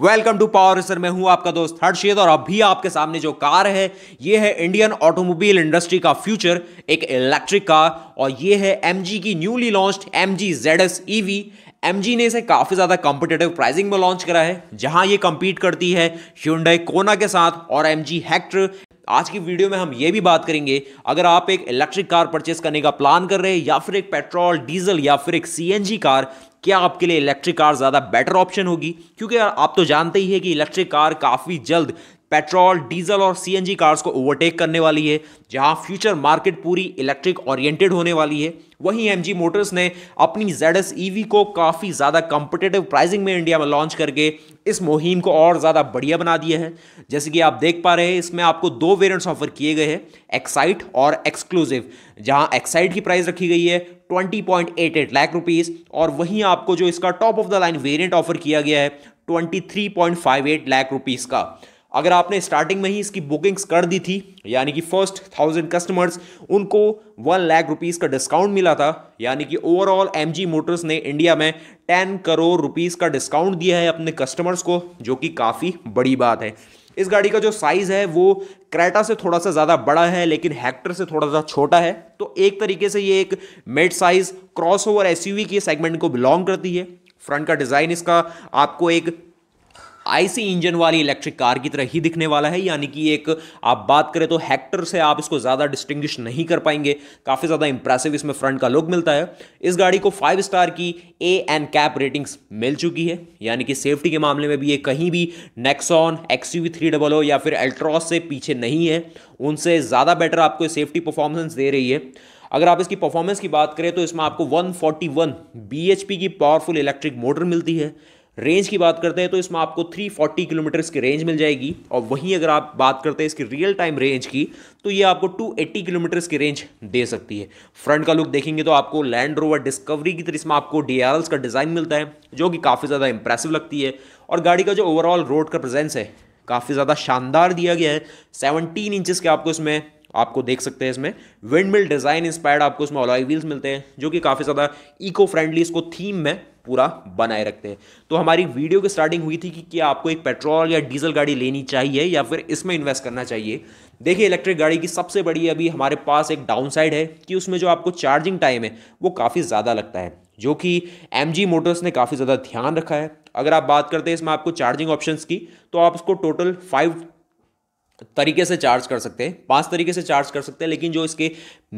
welcome to power sir मैं हूं आपका दोस्त हर्षित और अभी आपके सामने जो कार है ये है इंडियन ऑटोमोबाइल इंडस्ट्री का फ्यूचर एक इलेक्ट्रिक कार और ये है एमजी की newly launched MG ZS EV MG ने इसे काफ़ी ज़्यादा कॉम्पिटेटिव प्राइसिंग में लॉन्च करा है जहां ये कम्पीट करती है ह्यूंडई कोना के साथ और एम जी आज की वीडियो में हम ये भी बात करेंगे अगर आप एक इलेक्ट्रिक कार परचेस करने का प्लान कर रहे हैं या फिर एक पेट्रोल डीजल या फिर एक सीएनजी कार क्या आपके लिए इलेक्ट्रिक कार ज़्यादा बेटर ऑप्शन होगी क्योंकि आप तो जानते ही है कि इलेक्ट्रिक कार काफ़ी जल्द पेट्रोल डीजल और सीएनजी कार्स को ओवरटेक करने वाली है जहां फ्यूचर मार्केट पूरी इलेक्ट्रिक ओरिएंटेड होने वाली है वहीं एमजी मोटर्स ने अपनी जेड एस e को काफ़ी ज़्यादा कॉम्पिटेटिव प्राइसिंग में इंडिया में लॉन्च करके इस मुहिम को और ज़्यादा बढ़िया बना दिया है जैसे कि आप देख पा रहे हैं इसमें आपको दो वेरियंट्स ऑफर किए गए हैं एक्साइट और एक्सक्लूसिव जहां एक्साइट की प्राइस रखी गई है twenty point eight eight lakh rupees और वहीं आपको जो इसका top of the line variant offer किया गया है twenty three point five eight lakh rupees का अगर आपने स्टार्टिंग में ही इसकी बुकिंग्स कर दी थी यानी कि फर्स्ट थाउजेंड कस्टमर्स उनको वन लाख रुपीज़ का डिस्काउंट मिला था यानी कि ओवरऑल एम मोटर्स ने इंडिया में टेन करोड़ रुपीज़ का डिस्काउंट दिया है अपने कस्टमर्स को जो कि काफ़ी बड़ी बात है इस गाड़ी का जो साइज़ है वो क्रेटा से थोड़ा सा ज़्यादा बड़ा है लेकिन हैक्टर से थोड़ा सा छोटा है तो एक तरीके से ये एक mid size crossover S के सेगमेंट को बिलोंग करती है फ्रंट का डिज़ाइन इसका आपको एक आईसी इंजन वाली इलेक्ट्रिक कार की तरह ही दिखने वाला है यानी कि एक आप बात करें तो हैक्टर से आप इसको ज़्यादा डिस्टिंग्विश नहीं कर पाएंगे काफ़ी ज़्यादा इंप्रेसिव इसमें फ्रंट का लुक मिलता है इस गाड़ी को फाइव स्टार की ए एन कैप रेटिंग्स मिल चुकी है यानी कि सेफ्टी के मामले में भी ये कहीं भी Nexon X U three double O या फिर एल्ट्रॉस से पीछे नहीं है उनसे ज़्यादा बेटर आपको सेफ्टी परफॉर्मेंस दे रही है अगर आप इसकी परफॉर्मेंस की बात करें तो इसमें आपको 141 bhp की पावरफुल इलेक्ट्रिक मोटर मिलती है रेंज की बात करते हैं तो इसमें आपको 340 किलोमीटर की रेंज मिल जाएगी और वहीं अगर आप बात करते हैं इसकी रियल टाइम रेंज की तो ये आपको 280 किलोमीटर की रेंज दे सकती है फ्रंट का लुक देखेंगे तो आपको लैंड रोवर डिस्कवरी की तरह इसमें आपको डी का डिज़ाइन मिलता है जो कि काफ़ी ज़्यादा इंप्रेसिव लगती है और गाड़ी का जो ओवरऑल रोड का प्रेजेंस है काफ़ी ज़्यादा शानदार दिया गया है सेवनटीन इंचज़ के आपको इसमें आपको देख सकते हैं इसमें विंड मिल डिज़ाइन इंस्पायर्ड आपको इसमें ऑलॉय व्हील्स मिलते हैं जो कि काफ़ी ज़्यादा इको फ्रेंडली इसको थीम में पूरा बनाए रखते हैं तो हमारी वीडियो की स्टार्टिंग हुई थी कि क्या आपको एक पेट्रोल या डीजल गाड़ी लेनी चाहिए या फिर इसमें इन्वेस्ट करना चाहिए देखिए इलेक्ट्रिक गाड़ी की सबसे बड़ी अभी हमारे पास एक डाउन साइड है कि उसमें जो आपको चार्जिंग टाइम है वो काफ़ी ज़्यादा लगता है जो कि एम मोटर्स ने काफ़ी ज़्यादा ध्यान रखा है अगर आप बात करते हैं इसमें आपको चार्जिंग ऑप्शंस की तो आप उसको टोटल फाइव तरीके से चार्ज कर सकते हैं पांच तरीके से चार्ज कर सकते हैं लेकिन जो इसके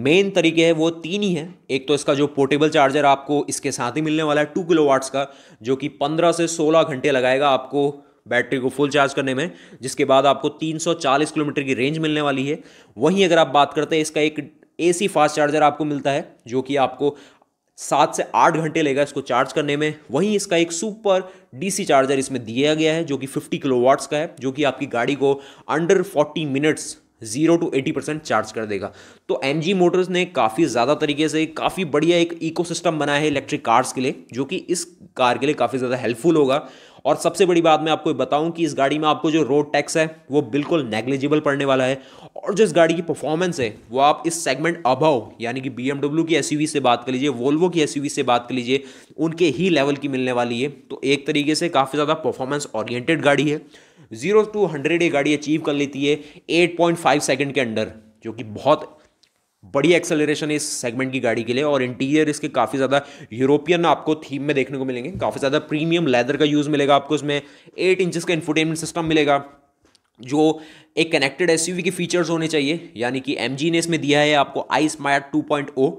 मेन तरीके हैं वो तीन ही हैं एक तो इसका जो पोर्टेबल चार्जर आपको इसके साथ ही मिलने वाला है टू किलो का जो कि पंद्रह से सोलह घंटे लगाएगा आपको बैटरी को फुल चार्ज करने में जिसके बाद आपको 340 किलोमीटर की रेंज मिलने वाली है वहीं अगर आप बात करते हैं इसका एक एसी फास्ट चार्जर आपको मिलता है जो कि आपको सात से आठ घंटे लेगा इसको चार्ज करने में वहीं इसका एक सुपर डीसी चार्जर इसमें दिया गया है जो कि 50 किलोवाट्स का है जो कि आपकी गाड़ी को under 40 minutes zero to eighty percent charge कर देगा तो एम जी मोटर्स ने काफ़ी ज़्यादा तरीके से काफ़ी बढ़िया एक इकोसिस्टम बनाया है इलेक्ट्रिक कार्स के लिए जो कि इस कार के लिए काफ़ी ज़्यादा हेल्पफुल होगा और सबसे बड़ी बात मैं आपको बताऊं कि इस गाड़ी में आपको जो रोड टैक्स है वो बिल्कुल नेग्लिजिबल पड़ने वाला है और जो इस गाड़ी की परफॉर्मेंस है वो आप इस सेगमेंट अभव यानी कि बी की एस से बात कर लीजिए वोल्वो की एस से बात कर लीजिए उनके ही लेवल की मिलने वाली है तो एक तरीके से काफ़ी ज़्यादा परफॉर्मेंस ऑरिएटेड गाड़ी है जीरो टू हंड्रेड ये गाड़ी अचीव कर लेती है एट पॉइंट फाइव सेकेंड के अंडर जो कि बहुत बड़ी एक्सेलरेशन इस सेगमेंट की गाड़ी के लिए और इंटीरियर इसके काफ़ी ज़्यादा यूरोपियन आपको थीम में देखने को मिलेंगे काफ़ी ज़्यादा प्रीमियम लेदर का यूज़ मिलेगा आपको इसमें एट इंचज़ का इन्फोटेनमेंट सिस्टम मिलेगा जो एक कनेक्टेड एस के फीचर्स होने चाहिए यानी कि एम ने इसमें दिया है आपको I smart two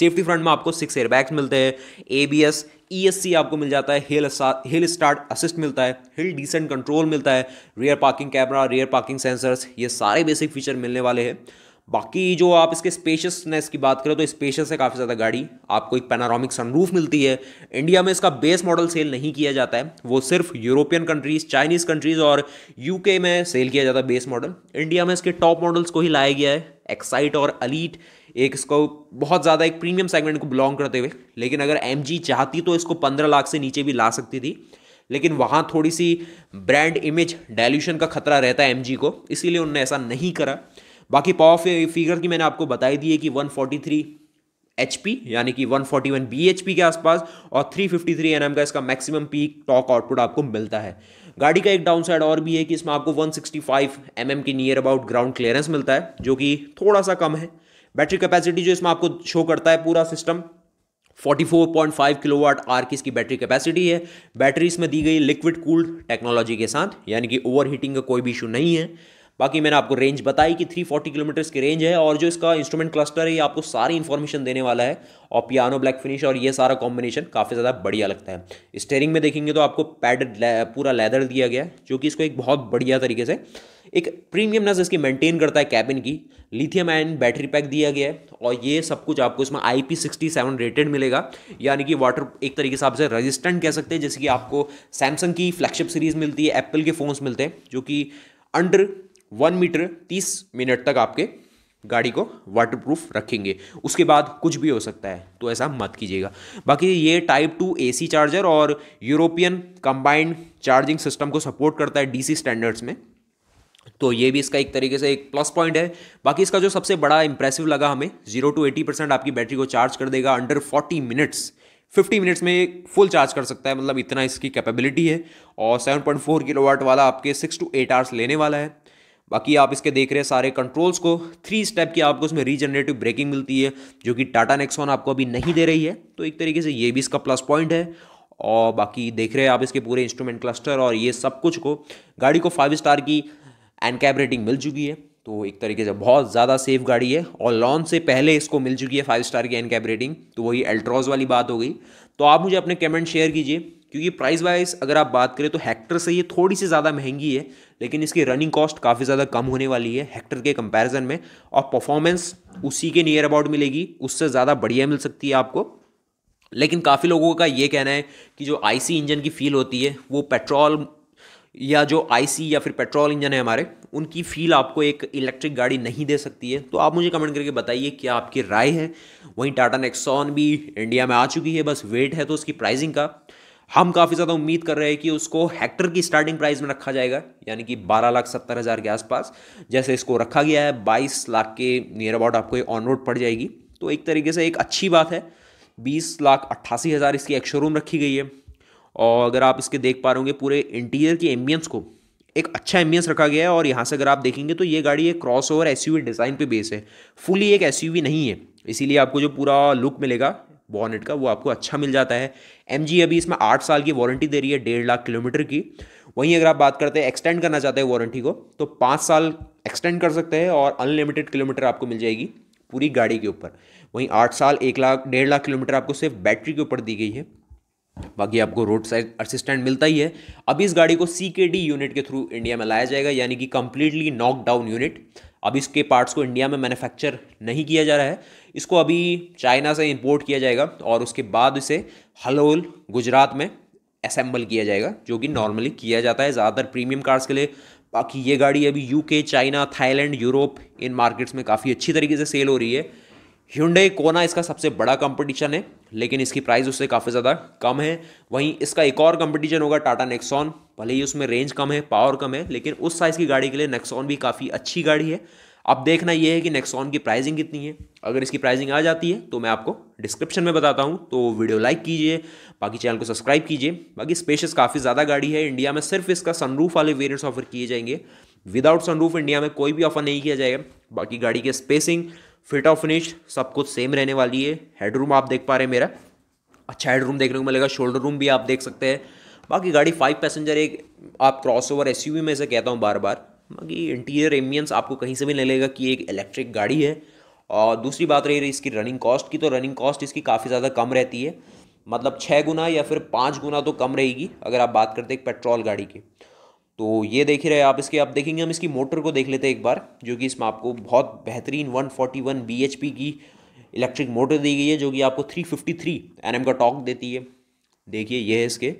safety front में आपको सिक्स एयरबैग्स मिलते हैं A B S E S C आपको मिल जाता है हिल हिल स्टार्ट असिस्ट मिलता है हिल डिसेंट कंट्रोल मिलता है rear parking camera rear parking sensors ये सारे बेसिक फीचर मिलने वाले हैं बाकी जो आप इसके स्पेशियसनेस की बात करें तो स्पेशियस है काफ़ी ज़्यादा गाड़ी आपको एक पैनारोमिक सनरूफ मिलती है इंडिया में इसका बेस मॉडल सेल नहीं किया जाता है वो सिर्फ यूरोपियन कंट्रीज़ चाइनीज़ कंट्रीज़ और यूके में सेल किया जाता है बेस मॉडल इंडिया में इसके टॉप मॉडल्स को ही लाया गया है एक्साइट और अलीट एक इसको बहुत ज़्यादा एक प्रीमियम सेगमेंट को बिलोंग करते हुए लेकिन अगर एम चाहती तो इसको पंद्रह लाख से नीचे भी ला सकती थी लेकिन वहाँ थोड़ी सी ब्रांड इमेज डायल्यूशन का खतरा रहता है एम को इसीलिए उनने ऐसा नहीं करा बाकी पावर फिगर की मैंने आपको बताई दी है कि 143 एचपी यानी कि 141 बीएचपी के आसपास और 353 एनएम का इसका मैक्सिमम पीक टॉक आउटपुट आपको मिलता है गाड़ी का एक डाउनसाइड और भी है कि इसमें आपको 165 mm की नियर अबाउट ग्राउंड क्लियरेंस मिलता है जो कि थोड़ा सा कम है बैटरी कैपेसिटी जो इसमें आपको शो करता है पूरा सिस्टम 44.5 किलोवाट आर की इसकी बैटरी कैपेसिटी है बैटरी इसमें दी गई लिक्विड कूल्ड टेक्नोलॉजी के साथ यानी कि ओवर हीटिंग का कोई भी इशू नहीं है बाकी मैंने आपको रेंज बताई कि 340 किलोमीटर्स की रेंज है और जो इसका इंस्ट्रूमेंट क्लस्टर है ये आपको सारी इन्फॉर्मेशन देने वाला है और पियानो ब्लैक फिनिश और ये सारा कॉम्बिनेशन काफ़ी ज़्यादा बढ़िया लगता है स्टेयरिंग में देखेंगे तो आपको पैड पूरा लेदर दिया गया है जो कि इसको एक बहुत बढ़िया तरीके से एक प्रीमियम नज इसकी मेंटेन करता है कैबिन की लिथियम आयन बैटरी पैक दिया गया है और ये सब कुछ आपको इसमें I P sixty seven rated मिलेगा यानी कि वाटर एक तरीके से आपसे रजिस्टेंट कह सकते हैं जैसे कि आपको सैमसंग की फ्लैगशिप सीरीज़ मिलती है एप्पल के फ़ोन्स मिलते हैं जो कि अंडर वन मीटर तीस मिनट तक आपके गाड़ी को वाटरप्रूफ रखेंगे उसके बाद कुछ भी हो सकता है तो ऐसा मत कीजिएगा बाकी ये टाइप टू एसी चार्जर और यूरोपियन कंबाइंड चार्जिंग सिस्टम को सपोर्ट करता है डीसी स्टैंडर्ड्स में तो ये भी इसका एक तरीके से एक प्लस पॉइंट है बाकी इसका जो सबसे बड़ा इंप्रेसिव लगा हमें जीरो टू एटी परसेंट आपकी बैटरी को चार्ज कर देगा under forty minutes fifty minutes में फुल चार्ज कर सकता है मतलब इतना इसकी कैपेबिलिटी है और seven point four kilowatt वाला आपके सिक्स टू एट आवर्स लेने वाला है बाकी आप इसके देख रहे हैं सारे कंट्रोल्स को थ्री स्टेप की आपको इसमें रीजनरेटिव ब्रेकिंग मिलती है जो कि टाटा नेक्सॉन आपको अभी नहीं दे रही है तो एक तरीके से ये भी इसका प्लस पॉइंट है और बाकी देख रहे हैं आप इसके पूरे इंस्ट्रूमेंट क्लस्टर और ये सब कुछ को गाड़ी को फाइव स्टार की एन कैब रेटिंग मिल चुकी है तो एक तरीके से बहुत ज़्यादा सेफ गाड़ी है और लॉन्च से पहले इसको मिल चुकी है फाइव स्टार की एन कैब रेटिंग तो वही एल्ट्रॉज वाली बात हो गई तो आप मुझे अपने कमेंट शेयर कीजिए क्योंकि प्राइस वाइज अगर आप बात करें तो हेक्टर से ये थोड़ी सी ज़्यादा महंगी है लेकिन इसकी रनिंग कॉस्ट काफ़ी ज़्यादा कम होने वाली है हेक्टर के कंपैरिजन में और परफॉर्मेंस उसी के नियर अबाउट मिलेगी उससे ज़्यादा बढ़िया मिल सकती है आपको लेकिन काफ़ी लोगों का ये कहना है कि जो आईसी इंजन की फील होती है वो पेट्रोल या जो आईसी या फिर पेट्रोल इंजन है हमारे उनकी फील आपको एक इलेक्ट्रिक गाड़ी नहीं दे सकती है तो आप मुझे कमेंट करके बताइए क्या आपकी राय है वहीं टाटा नेक्सॉन भी इंडिया में आ चुकी है बस वेट है तो उसकी प्राइसिंग का हम काफ़ी ज़्यादा उम्मीद कर रहे हैं कि उसको हेक्टर की स्टार्टिंग प्राइस में रखा जाएगा यानी कि बारह लाख सत्तर हज़ार के आसपास जैसे इसको रखा गया है बाईस लाख के नियर अबाउट आपको ये ऑन रोड पड़ जाएगी तो एक तरीके से एक अच्छी बात है बीस लाख अट्ठासी हज़ार इसकी एक शोरूम रखी गई है और अगर आप इसके देख पा रहे होंगे पूरे इंटीरियर की एम्बियंस को एक अच्छा एम्बियंस रखा गया है और यहाँ से अगर आप देखेंगे तो ये गाड़ी एक क्रॉस ओवर एस डिज़ाइन पर बेस है फुली एक एस नहीं है इसीलिए आपको जो पूरा लुक मिलेगा बॉनेट का वो आपको अच्छा मिल जाता है एम अभी इसमें आठ साल की वारंटी दे रही है डेढ़ लाख किलोमीटर की वहीं अगर आप बात करते हैं एक्सटेंड करना चाहते हैं वारंटी को तो पाँच साल एक्सटेंड कर सकते हैं और अनलिमिटेड किलोमीटर आपको मिल जाएगी पूरी गाड़ी के ऊपर वहीं आठ साल एक लाख डेढ़ लाख किलोमीटर आपको सिर्फ बैटरी के ऊपर दी गई है बाकी आपको रोड साइड असिस्टेंट मिलता ही है अभी इस गाड़ी को सी यूनिट के थ्रू इंडिया में लाया जाएगा यानी कि कंप्लीटली नॉक डाउन यूनिट अब इसके पार्ट्स को इंडिया में मैन्युफैक्चर नहीं किया जा रहा है इसको अभी चाइना से इंपोर्ट किया जाएगा और उसके बाद इसे हलोल गुजरात में असेंबल किया जाएगा जो कि नॉर्मली किया जाता है ज़्यादातर प्रीमियम कार्स के लिए बाकी ये गाड़ी अभी यूके चाइना थाईलैंड यूरोप इन मार्केट्स में काफ़ी अच्छी तरीके से सेल हो रही है ह्यूडे कोना इसका सबसे बड़ा कंपटीशन है लेकिन इसकी प्राइस उससे काफ़ी ज़्यादा कम है वहीं इसका एक और कंपटीशन होगा टाटा नेक्सॉन भले ही उसमें रेंज कम है पावर कम है लेकिन उस साइज़ की गाड़ी के लिए नेक्सॉन भी काफ़ी अच्छी गाड़ी है अब देखना यह है कि नेक्सॉन की प्राइसिंग कितनी है अगर इसकी प्राइसिंग आ जाती है तो मैं आपको डिस्क्रिप्शन में बताता हूँ तो वीडियो लाइक कीजिए बाकी चैनल को सब्सक्राइब कीजिए बाकी स्पेशस काफ़ी ज़्यादा गाड़ी है इंडिया में सिर्फ इसका सनरूफ वाले वेरियंट्स ऑफर किए जाएंगे विदाउट सनरूफ इंडिया में कोई भी ऑफर नहीं किया जाएगा बाकी गाड़ी के स्पेसिंग फिट और फिनिश सब कुछ सेम रहने वाली है हेड रूम आप देख पा रहे हैं मेरा अच्छा हेड रूम देखने को मिलेगा शोल्डर रूम भी आप देख सकते हैं बाकी गाड़ी फाइव पैसेंजर एक आप क्रॉस ओवर एस में से कहता हूँ बार बार बाकी इंटीरियर एम्बियंस आपको कहीं से भी नहीं लगेगा कि एक इलेक्ट्रिक गाड़ी है और दूसरी बात रही इसकी रनिंग कॉस्ट की तो रनिंग कॉस्ट इसकी काफ़ी ज़्यादा कम रहती है मतलब छः गुना या फिर पाँच गुना तो कम रहेगी अगर आप बात करते हैं पेट्रोल गाड़ी की तो ये देख ही रहे आप इसके आप देखेंगे हम इसकी मोटर को देख लेते हैं एक बार जो कि इसमें आपको बहुत बेहतरीन 141 फोर्टी की इलेक्ट्रिक मोटर दी गई है जो कि आपको 353 फिफ्टी का टॉक देती है देखिए ये है इसके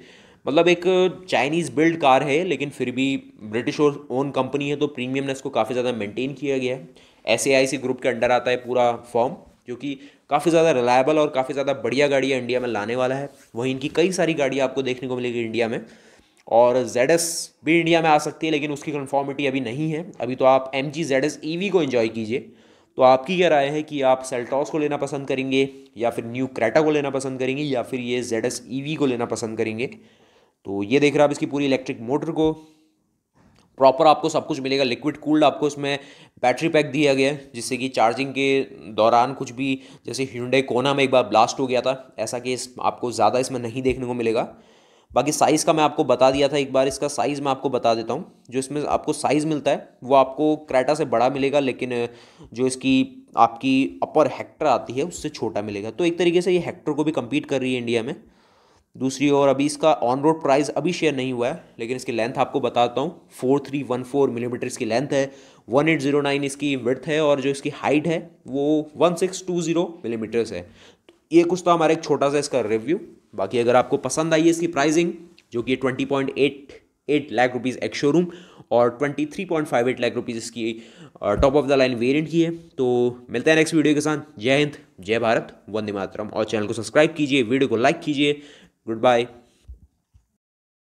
मतलब एक चाइनीज़ बिल्ड कार है लेकिन फिर भी ब्रिटिश और ओन कंपनी है तो प्रीमियम ने इसको काफ़ी ज़्यादा मेंटेन किया गया है एस ए ग्रुप के अंडर आता है पूरा फॉर्म जो कि काफ़ी ज़्यादा रिलायबल और काफ़ी ज़्यादा बढ़िया गाड़ियाँ इंडिया में लाने वाला है वहीं इनकी कई सारी गाड़ियाँ आपको देखने को मिलेगी इंडिया में और जेड एस भी इंडिया में आ सकती है लेकिन उसकी कन्फॉर्मिटी अभी नहीं है अभी तो आप M G Z S E V को इन्जॉय कीजिए तो आपकी क्या राय है कि आप सेल्टॉस को लेना पसंद करेंगे या फिर न्यू क्रेटा को लेना पसंद करेंगे या फिर ये जेड एस ई वी को लेना पसंद करेंगे तो ये देख रहे आप इसकी पूरी इलेक्ट्रिक मोटर को प्रॉपर आपको सब कुछ मिलेगा लिक्विड कूल्ड आपको इसमें बैटरी पैक दिया गया है जिससे कि चार्जिंग के दौरान कुछ भी जैसे हिंडे कोना में एक बार ब्लास्ट हो गया था ऐसा केस आपको ज़्यादा इसमें नहीं देखने को मिलेगा बाकी साइज़ का मैं आपको बता दिया था एक बार इसका साइज़ मैं आपको बता देता हूँ जो इसमें आपको साइज़ मिलता है वो आपको क्रेटा से बड़ा मिलेगा लेकिन जो इसकी आपकी अपर हेक्टर आती है उससे छोटा मिलेगा तो एक तरीके से ये हेक्टर को भी कम्पीट कर रही है इंडिया में दूसरी ओर अभी इसका ऑन रोड प्राइस अभी शेयर नहीं हुआ है लेकिन इसकी लेंथ आपको बताता हूँ four three one four millimeter इसकी लेंथ है वन एट ज़ीरो नाइन इसकी विर्थ है और जो इसकी हाइट है वो one six two zero millimeters है ये कुछ तो हमारा एक छोटा सा इसका रिव्यू बाकी अगर आपको पसंद आई है इसकी प्राइसिंग जो कि twenty point eight eight lakh rupees ex showroom और twenty three point five eight lakh rupees इसकी top of the line variant की है तो मिलते हैं नेक्स्ट वीडियो के साथ जय हिंद जय भारत वंदे मातरम और चैनल को सब्सक्राइब कीजिए वीडियो को लाइक कीजिए गुड बाय